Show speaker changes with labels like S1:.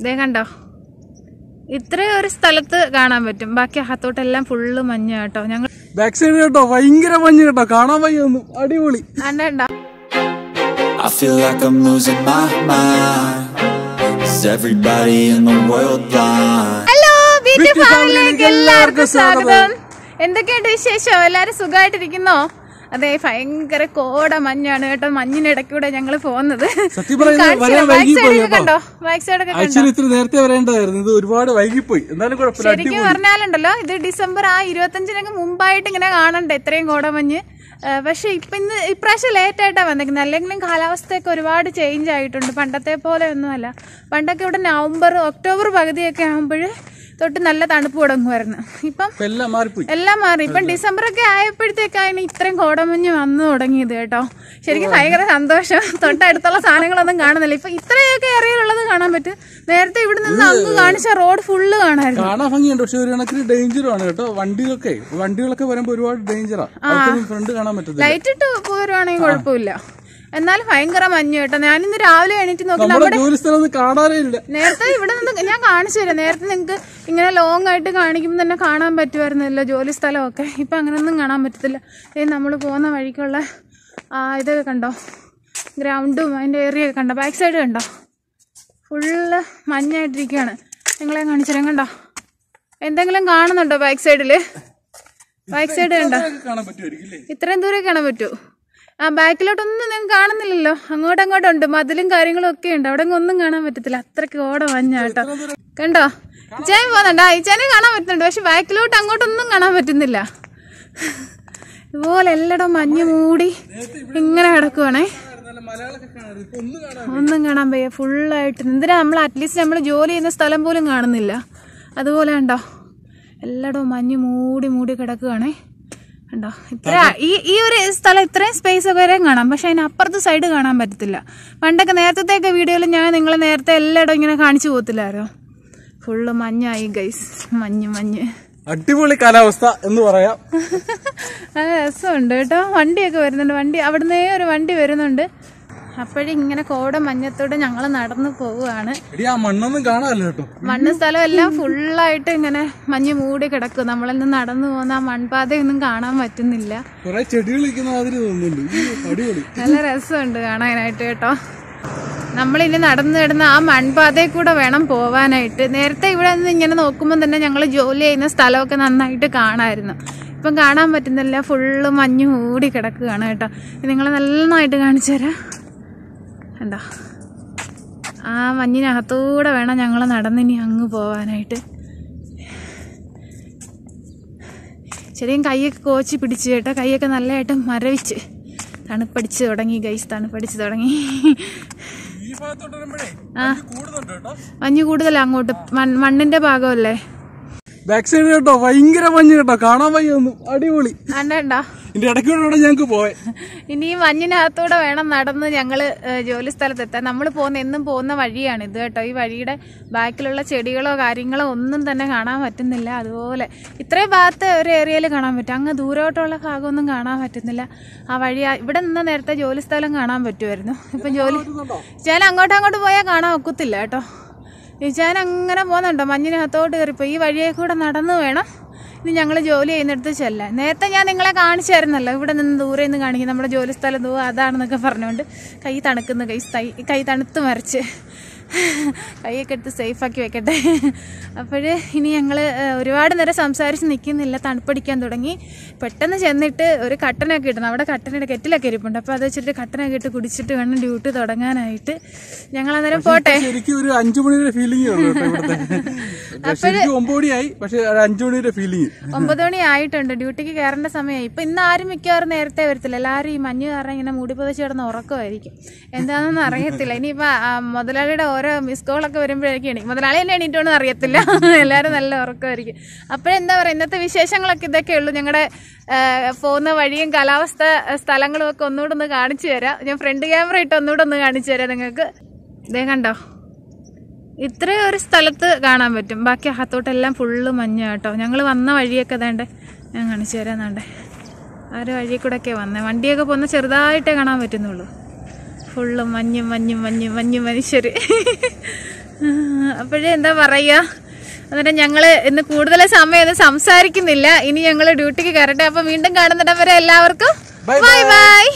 S1: ഇതേ കണ്ടോ ഇത്രയും ഒരു സ്ഥലത്ത് കാണാൻ പറ്റും ബാക്കി അകത്തോട്ടെല്ലാം ഫുള്ള് മഞ്ഞ കേട്ടോ ഞങ്ങൾ
S2: ബാക്ക് സൈഡ് കേട്ടോ ഭയങ്കര മഞ്ഞ കേട്ടോ കാണാൻ വയ്യ ഒന്നും അടിപൊളി
S1: എല്ലാവർക്കും സ്വാഗതം എന്തൊക്കെയുണ്ട് വിശേഷം എല്ലാരും സുഖമായിട്ടിരിക്കുന്നോ അതെ ഭയങ്കര കോട മഞ്ഞാണ് കേട്ടോ മഞ്ഞിനിടക്കൂടെ ഞങ്ങൾ പോകുന്നത് കണ്ടോ
S2: നേരത്തെ വരേണ്ടതായിരുന്നു ഇത് ഒരുപാട് ശരിക്കും
S1: പറഞ്ഞാലുണ്ടല്ലോ ഇത് ഡിസംബർ ആ ഇരുപത്തഞ്ചിനൊക്കെ മുമ്പായിട്ട് ഇങ്ങനെ കാണണ്ട ഇത്രയും കോടമഞ്ഞ് പക്ഷെ ഇപ്പൊ ഇന്ന് ഇപ്രാവശ്യം ആയിട്ടാണ് വന്നേക്കുന്നത് അല്ലെങ്കിലും കാലാവസ്ഥയൊക്കെ ഒരുപാട് ചേഞ്ച് ആയിട്ടുണ്ട് പണ്ടത്തെ പോലെ ഒന്നുമല്ല പണ്ടൊക്കെ ഇവിടെ നവംബർ ഒക്ടോബർ പകുതിയൊക്കെ ആകുമ്പോൾ തൊട്ട് നല്ല തണുപ്പ് തുടങ്ങുമായിരുന്നു ഇപ്പം
S2: എല്ലാം എല്ലാം മാറി ഇപ്പം
S1: ഡിസംബർ ഒക്കെ ആയപ്പോഴത്തേക്കാണ് ഇത്രയും കോടമഞ്ഞ് വന്നു തുടങ്ങിയത് കേട്ടോ ശരിക്കും ഭയങ്കര സന്തോഷം തൊട്ടടുത്തുള്ള സാധനങ്ങളൊന്നും കാണുന്നില്ല ഇപ്പൊ ഇത്രയൊക്കെ ഏറിയുള്ളത് കാണാൻ പറ്റും നേരത്തെ ഇവിടെ നിന്ന് അങ്ങ് കാണിച്ച റോഡ് ഫുള്ള് കാണായിരുന്നു
S2: കാണാൻ കേട്ടോ വണ്ടികളൊക്കെ വണ്ടികളൊക്കെ വരുമ്പോ ഒരുപാട് ഡേഞ്ചറാണ് ഫ്രണ്ട് കാണാൻ ലൈറ്റ്
S1: ഇട്ട് പോരുവാണെങ്കിൽ കുഴപ്പമില്ല എന്നാലും ഭയങ്കര മഞ്ഞു കേട്ടോ ഞാനിന്ന് രാവിലെ എണീറ്റ് നോക്കി നമ്മുടെ നേരത്തെ ഇവിടെ നിന്ന് ഞാൻ കാണിച്ചു തരാം നേരത്തെ നിങ്ങൾക്ക് ഇങ്ങനെ ലോങ് ആയിട്ട് കാണിക്കുമ്പോൾ തന്നെ കാണാൻ പറ്റുമായിരുന്നല്ലോ ജോലി സ്ഥലമൊക്കെ ഇപ്പൊ അങ്ങനെയൊന്നും കാണാൻ പറ്റത്തില്ല ഈ നമ്മൾ പോകുന്ന വഴിക്കുള്ള ആ ഇതൊക്കെ കണ്ടോ ഗ്രൗണ്ടും ഏരിയ ഒക്കെ കണ്ടോ ബാക്ക് സൈഡ് കണ്ടോ ഫുള്ള് മഞ്ഞായിട്ടിരിക്കുകയാണ് നിങ്ങളെ കാണിച്ചു തരാം കണ്ടോ എന്തെങ്കിലും കാണുന്നുണ്ടോ ബാക്ക് സൈഡില്
S2: ബാക്ക് സൈഡ് കണ്ടോ
S1: ഇത്രയും ദൂരെ കാണാൻ പറ്റുമോ ആ ബാക്കിലോട്ടൊന്നും ഞാൻ കാണുന്നില്ലല്ലോ അങ്ങോട്ടും ഉണ്ട് മതിലും കാര്യങ്ങളും ഒക്കെ ഉണ്ട് അവിടെ ഒന്നും കാണാൻ പറ്റത്തില്ല അത്രക്ക് ഓടെ മഞ്ഞ കേട്ടോ കണ്ടോ ചേൻ പോകുന്നുണ്ട് ഈ ഇച്ചാനെ കാണാൻ പറ്റുന്നുണ്ട് പക്ഷെ ബാക്കിലോട്ട് അങ്ങോട്ടൊന്നും കാണാൻ പറ്റുന്നില്ല ഇതുപോലെ എല്ലായിടം മഞ്ഞ് മൂടി ഇങ്ങനെ കിടക്കുവാണേ ഒന്നും കാണാൻ പയ്യ ഫുള്ളായിട്ട് എന്തിനാ നമ്മൾ അറ്റ്ലീസ്റ്റ് നമ്മൾ ജോലി ചെയ്യുന്ന സ്ഥലം പോലും കാണുന്നില്ല അതുപോലെ ഉണ്ടോ എല്ലടോ മഞ്ഞ് മൂടി മൂടി കിടക്കുകയാണേ ഉണ്ടോ ഈ ഈ ഒരു സ്ഥലം ഇത്രയും സ്പേസ് ഒക്കെ വരെയും കാണാം പക്ഷെ അതിനപ്പുറത്ത് അപ്പുറത്തെ സൈഡ് കാണാൻ പറ്റത്തില്ല പണ്ടൊക്കെ നേരത്തെ വീഡിയോയിൽ ഞാൻ നിങ്ങളെ നേരത്തെ എല്ലായിടും ഇങ്ങനെ കാണിച്ചു പോകത്തില്ലായിരുന്നു ഫുള്ള് മഞ്ഞായി ഗൈസ് മഞ്ഞ് മഞ്ഞ്
S2: അടിപൊളി കാലാവസ്ഥ എന്ന് പറയാം
S1: നല്ല രസമുണ്ട് കേട്ടോ വണ്ടിയൊക്കെ വരുന്നുണ്ട് വണ്ടി അവിടുന്ന് ഒരു വണ്ടി വരുന്നുണ്ട് ഇങ്ങനെ കോട മഞ്ഞത്തോടെ ഞങ്ങൾ നടന്നു പോവുകയാണ്
S2: മണ്ണൊന്നും മണ്ണ്
S1: സ്ഥലം എല്ലാം ഫുള്ളായിട്ട് ഇങ്ങനെ മഞ്ഞ് മൂടി കിടക്കും നമ്മളിൽ നിന്ന് നടന്നു പോകുന്ന ആ മൺപാതയൊന്നും കാണാൻ പറ്റുന്നില്ല നല്ല രസമുണ്ട് കാണാനായിട്ട് കേട്ടോ നമ്മളിനി നടന്നു കിടന്ന ആ മൺപാതയിൽ കൂടെ വേണം പോവാനായിട്ട് നേരത്തെ ഇവിടെ നിന്ന് ഇങ്ങനെ നോക്കുമ്പോൾ തന്നെ ഞങ്ങൾ ജോലി ചെയ്യുന്ന സ്ഥലമൊക്കെ നന്നായിട്ട് കാണാമായിരുന്നു ഇപ്പം കാണാൻ പറ്റുന്നില്ല ഫുള്ള് മഞ്ഞ് മൂടി കിടക്കുകയാണ് കേട്ടോ നിങ്ങൾ നന്നായിട്ട് കാണിച്ചു തരാം എന്താ ആ മഞ്ഞിനകത്തൂടെ വേണം ഞങ്ങൾ നടന്നിനി അങ്ങ് പോവാനായിട്ട് ശരിയും കൈയൊക്കെ കോച്ചി പിടിച്ചു കേട്ടോ കൈയൊക്കെ നല്ലതായിട്ട് മരവിച്ച് തണുപ്പടിച്ച് തുടങ്ങി ഗൈസ് തണുപ്പടിച്ച് തുടങ്ങി ആ മഞ്ഞ് കൂടുതലാ അങ്ങോട്ട് മണ്ണിന്റെ ഭാഗമല്ലേ
S2: ബാക്ക് സൈഡ് കേട്ടോ ഭയങ്കര മഞ്ഞ് കേട്ടോ കാണാൻ വയ്യ അടിപൊളി കണ്ടോ ഇനിയും
S1: ഇനി മഞ്ഞിനകത്തൂടെ വേണം നടന്ന് ഞങ്ങള് ജോലി സ്ഥലത്തെത്താൻ നമ്മൾ പോകുന്ന എന്നും പോകുന്ന വഴിയാണ് ഇത് കേട്ടോ ഈ വഴിയുടെ ബാക്കിലുള്ള ചെടികളോ കാര്യങ്ങളോ ഒന്നും തന്നെ കാണാൻ പറ്റുന്നില്ല അതുപോലെ ഇത്രയും ഭാഗത്ത് ഒരു ഏരിയയിൽ കാണാൻ പറ്റും അങ്ങ് ദൂരോട്ടുള്ള ഭാഗമൊന്നും കാണാൻ പറ്റുന്നില്ല ആ വഴി ഇവിടെ നിന്ന് നേരത്തെ ജോലി സ്ഥലം കാണാൻ പറ്റുമായിരുന്നു ഇപ്പം ജോലി ഞാൻ അങ്ങോട്ടും അങ്ങോട്ട് പോയാൽ കാണാൻ ഒക്കത്തില്ല കേട്ടോ ഞാൻ അങ്ങനെ പോകുന്നുണ്ടോ മഞ്ഞിനകത്തോട്ട് കയറിപ്പോ ഈ വഴിയെ കൂടെ നടന്നു വേണം ഇത് ഞങ്ങൾ ജോലി ചെയ്യുന്നിടത്ത് ചെല്ലാൻ നേരത്തെ ഞാൻ നിങ്ങളെ കാണിച്ചായിരുന്നല്ലോ ഇവിടെ നിന്ന് ദൂരെ നിന്ന് കാണിക്കും നമ്മുടെ ജോലി സ്ഥലം ദൂ അതാണെന്നൊക്കെ പറഞ്ഞുകൊണ്ട് കൈ തണുക്കുന്നു കൈ കൈ തണുത്ത് മറിച്ച് കൈയൊക്കെ എടുത്ത് സേഫാക്കി വെക്കട്ടെ അപ്പോൾ ഇനി ഞങ്ങൾ ഒരുപാട് നേരം സംസാരിച്ച് നിൽക്കുന്നില്ല തണുപ്പടിക്കാൻ തുടങ്ങി പെട്ടെന്ന് ചെന്നിട്ട് ഒരു കട്ടനൊക്കെ കിട്ടണം അവിടെ കട്ടനയുടെ കെറ്റിലൊക്കെ ഇരിപ്പുണ്ട് അപ്പൊ അത് വെച്ചിട്ട് കട്ടനൊക്കെ ഇട്ട് കുടിച്ചിട്ട് വേണം ഡ്യൂട്ടി തുടങ്ങാനായിട്ട് ഞങ്ങൾ അന്നേരം പോട്ടെ ശരിക്കും
S2: ഒരു പക്ഷേ ഫീലിംഗ് ഒമ്പത്
S1: മണി ആയിട്ടുണ്ട് ഡ്യൂട്ടിക്ക് കയറേണ്ട സമയമായി ഇപ്പൊ ഇന്ന് ആരും മിക്കവാറും നേരത്തെ വരത്തില്ല എല്ലാരും ഈ മഞ്ഞ് കാരണം ഇങ്ങനെ മൂടി പുതച്ച് കിടന്ന് ഉറക്കമായിരിക്കും എന്താണെന്ന് അറിയത്തില്ല ഇനിയിപ്പോ മുതലാളിയുടെ ഓരോ മിസ് കോളൊക്കെ വരുമ്പോഴേക്കും എണീ മുതലാളി തന്നെ എണീറ്റോന്നറിയത്തില്ല എല്ലാരും നല്ല ഉറക്കമായിരിക്കും അപ്പോഴെന്താ പറയാ ഇന്നത്തെ വിശേഷങ്ങളൊക്കെ ഇതൊക്കെ ഉള്ളൂ ഞങ്ങളുടെ പോകുന്ന വഴിയും കാലാവസ്ഥ സ്ഥലങ്ങളും ഒക്കെ ഒന്നുകൂടെ ഒന്ന് കാണിച്ചു തരാം ഞാൻ ഫ്രണ്ട് ക്യാമറ ഇട്ട് ഒന്നുകൂടെ ഒന്ന് കാണിച്ചു തരാം നിങ്ങൾക്ക് ഇതേ കണ്ടോ ഇത്രയും ഒരു സ്ഥലത്ത് കാണാൻ പറ്റും ബാക്കി അകത്തോട്ടെല്ലാം ഫുള്ള് മഞ്ഞ കേട്ടോ ഞങ്ങൾ വന്ന വഴിയൊക്കെ വേണ്ടേ ഞാൻ കാണിച്ചു തരാം വേണ്ടേ ആ ഒരു വഴി കൂടെയൊക്കെ വന്നേ വണ്ടിയൊക്കെ പോകുന്ന ചെറുതായിട്ടേ കാണാൻ പറ്റുന്നുള്ളൂ ഫുള്ള് മഞ്ഞും മഞ്ഞും മഞ്ഞും മഞ്ഞും മനുഷ്യർ അപ്പോഴേ എന്താ പറയുക അന്നേരം ഞങ്ങൾ ഇന്ന് കൂടുതൽ സമയം സംസാരിക്കുന്നില്ല ഇനി ഞങ്ങൾ ഡ്യൂട്ടിക്ക് കയറട്ടെ അപ്പോൾ വീണ്ടും കാണുന്നിടം വരെ എല്ലാവർക്കും ബൈ ബൈ